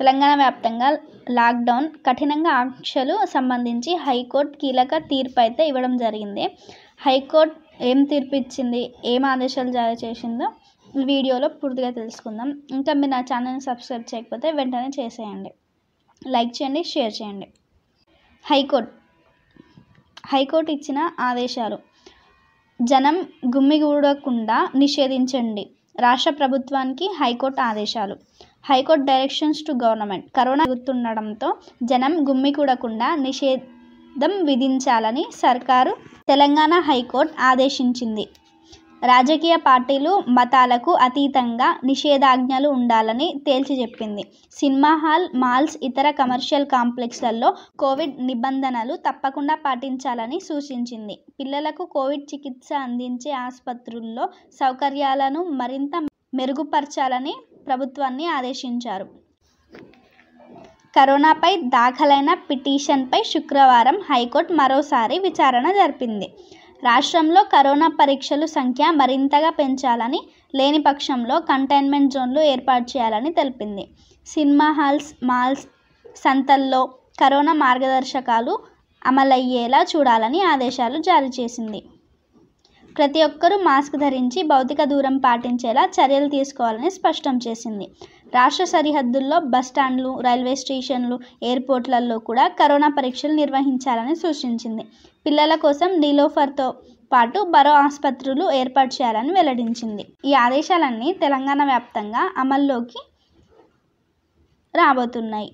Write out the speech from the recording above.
తెలంగాణ వ్యాప్తంగా లాక్డౌన్ కఠినంగా ఆంక్షలు సంబంధించి హైకోర్టు కీలక తీర్పు అయితే ఇవ్వడం జరిగింది హైకోర్టు ఏం తీర్పు ఇచ్చింది ఏం ఆదేశాలు జారీ చేసిందో వీడియోలో పూర్తిగా తెలుసుకుందాం ఇంకా మీరు నా ఛానల్ని సబ్స్క్రైబ్ చేయకపోతే వెంటనే చేసేయండి లైక్ చేయండి షేర్ చేయండి హైకోర్టు హైకోర్టు ఇచ్చిన ఆదేశాలు జనం గుమ్మిగూడకుండా నిషేధించండి రాష్ట్ర ప్రభుత్వానికి హైకోర్టు ఆదేశాలు high court directions to government corona గుర్తుండడంతో జనం గుమ్మికూడకుండా నిషేధం విధించాలని సర్కారు తెలంగాణ హైకోర్టు ఆదేశించింది రాజకీయ పార్టీలు మతాలకు అతీతంగా నిషేధాజ్ఞలు ఉండాలని తేల్చి చెప్పింది సినిమా హాల్ మాల్స్ ఇతర కమర్షియల్ కాంప్లెక్స్లలో కోవిడ్ నిబంధనలు తప్పకుండా పాటించాలని సూచించింది పిల్లలకు కోవిడ్ చికిత్స అందించే ఆసుపత్రుల్లో సౌకర్యాలను మరింత మెరుగుపరచాలని ప్రభుత్వాన్ని ఆదేశించారు కరోనాపై దాఖలైన పిటిషన్పై శుక్రవారం హైకోర్టు మరోసారి విచారణ జరిపింది రాష్ట్రంలో కరోనా పరీక్షల సంఖ్య మరింతగా పెంచాలని లేని పక్షంలో కంటైన్మెంట్ జోన్లు ఏర్పాటు చేయాలని తెలిపింది సినిమా హాల్స్ మాల్స్ సంతల్లో కరోనా మార్గదర్శకాలు అమలయ్యేలా చూడాలని ఆదేశాలు జారీ చేసింది ప్రతి ఒక్కరూ మాస్క్ ధరించి భౌతిక దూరం పాటించేలా చర్యలు తీసుకోవాలని స్పష్టం చేసింది రాష్ట్ర సరిహద్దుల్లో బస్టాండ్లు రైల్వే స్టేషన్లు ఎయిర్పోర్ట్లలో కూడా కరోనా పరీక్షలు నిర్వహించాలని సూచించింది పిల్లల కోసం డీలోఫర్తో పాటు బరో ఆసుపత్రులు ఏర్పాటు చేయాలని వెల్లడించింది ఈ ఆదేశాలన్నీ తెలంగాణ వ్యాప్తంగా అమల్లోకి రాబోతున్నాయి